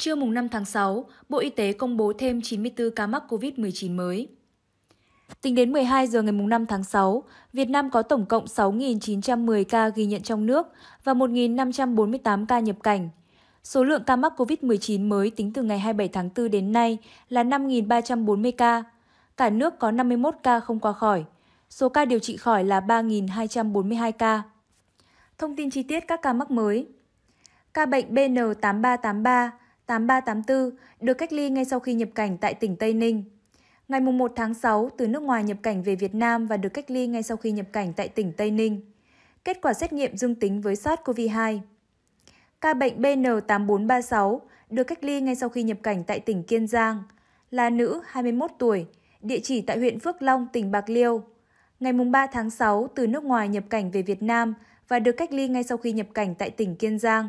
Trưa mùng 5 tháng 6, Bộ Y tế công bố thêm 94 ca mắc COVID-19 mới. Tính đến 12 giờ ngày 5 tháng 6, Việt Nam có tổng cộng 6.910 ca ghi nhận trong nước và 1.548 ca nhập cảnh. Số lượng ca mắc COVID-19 mới tính từ ngày 27 tháng 4 đến nay là 5.340 ca. Cả nước có 51 ca không qua khỏi. Số ca điều trị khỏi là 3.242 ca. Thông tin chi tiết các ca mắc mới. Ca bệnh BN8383 8384 được cách ly ngay sau khi nhập cảnh tại tỉnh Tây Ninh. Ngày 1 tháng 6 từ nước ngoài nhập cảnh về Việt Nam và được cách ly ngay sau khi nhập cảnh tại tỉnh Tây Ninh. Kết quả xét nghiệm dương tính với SARS-CoV-2. Ca bệnh BN8436 được cách ly ngay sau khi nhập cảnh tại tỉnh Kiên Giang, là nữ 21 tuổi, địa chỉ tại huyện Phước Long, tỉnh Bạc Liêu. Ngày 3 tháng 6 từ nước ngoài nhập cảnh về Việt Nam và được cách ly ngay sau khi nhập cảnh tại tỉnh Kiên Giang.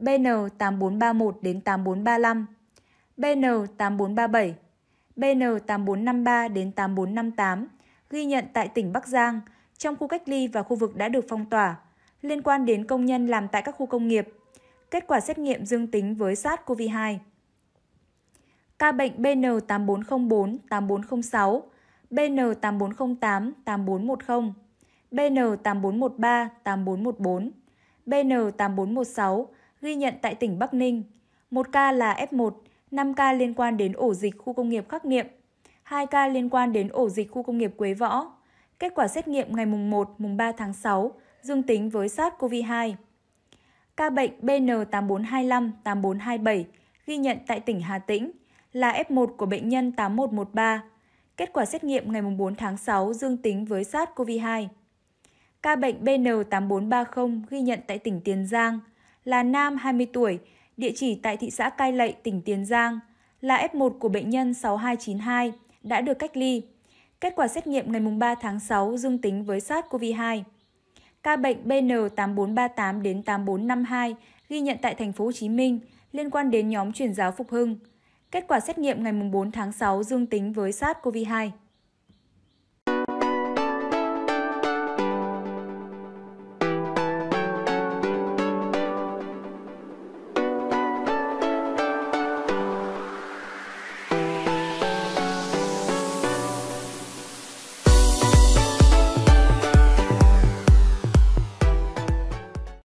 BN8431 đến 8435, BN8437, BN8453 đến 8458 ghi nhận tại tỉnh Bắc Giang trong khu cách ly và khu vực đã được phong tỏa liên quan đến công nhân làm tại các khu công nghiệp. Kết quả xét nghiệm dương tính với SARS-CoV-2. Ca bệnh BN8404, 8406, BN8408, 8410, BN8413, 8414, BN8416, ghi nhận tại tỉnh Bắc Ninh, 1 ca là F1, 5 ca liên quan đến ổ dịch khu công nghiệp Khắc Niệm, 2 ca liên quan đến ổ dịch khu công nghiệp Quế Võ. Kết quả xét nghiệm ngày mùng 1, mùng 3 tháng 6 dương tính với SARS-CoV-2. Ca bệnh BN8425-8427 ghi nhận tại tỉnh Hà Tĩnh là F1 của bệnh nhân 8113. Kết quả xét nghiệm ngày 4 tháng 6 dương tính với SARS-CoV-2. Ca bệnh BN8430 ghi nhận tại tỉnh Tiền Giang là nam 20 tuổi, địa chỉ tại thị xã Cai Lậy, tỉnh Tiền Giang, là F1 của bệnh nhân 6292, đã được cách ly. Kết quả xét nghiệm ngày 3 tháng 6 dương tính với SARS-CoV-2. Ca bệnh BN8438 đến 8452 ghi nhận tại thành phố Hồ Chí Minh liên quan đến nhóm truyền giáo Phục Hưng. Kết quả xét nghiệm ngày 4 tháng 6 dương tính với SARS-CoV-2.